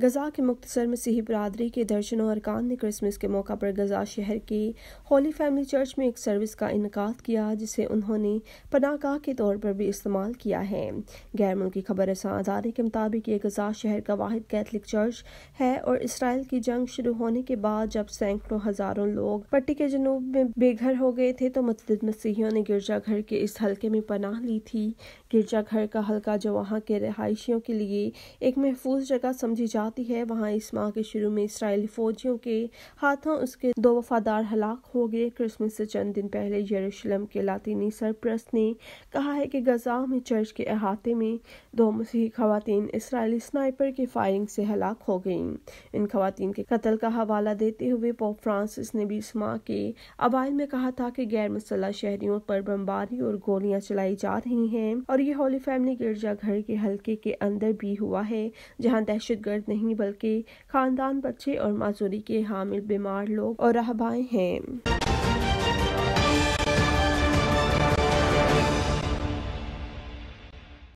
गज़ा के मुख्तसर मसीही बरदरी के दर्शनों और कान ने क्रिसमस के मौका पर गज़ा शहर की होली फैमिली चर्च में एक सर्विस का इनका किया जिसे उन्होंने पनागाह के तौर पर भी इस्तेमाल किया है गैर मुल्की खबर अदारे के मुताबिक ये गज़ा शहर का वाद कैथलिक चर्च है और इसराइल की जंग शुरू होने के बाद जब सैकड़ों हज़ारों लोग पट्टी के जनूब में बेघर हो गए थे तो मतद मसीहियों ने गिरजाघर के इस हल्के में पनाह ली थी गिरजाघर का हल्का जो वहाँ के रहायशियों के लिए एक महफूज जगह समझी जा आती है वहाँ इस माह के शुरू में इसराइली फौजियों के हाथों उसके दो वफादार हलाक हो गए क्रिसमस से चंद दिन पहले यरूशलेम के लातीनी सरप्रस्त ने कहा है कि गजा में चर्च के अहाते में दो मसीही खातन इसराइली स्नाइपर की फायरिंग से हलाक हो गईं इन खातन के कत्ल का हवाला देते हुए पोप फ्रांसिस ने भी इस माह के अबाइल में कहा था कि गैर मुसल्ह शहरियों पर बमबारी और गोलियां चलाई जा रही हैं और ये हॉली फैमिली गिरजा घर के हल्के के अंदर भी हुआ है जहां दहशतगर्द नहीं नहीं बल्कि खानदान बच्चे और माजूरी के हामिल बीमार लोग और राहबाएँ हैं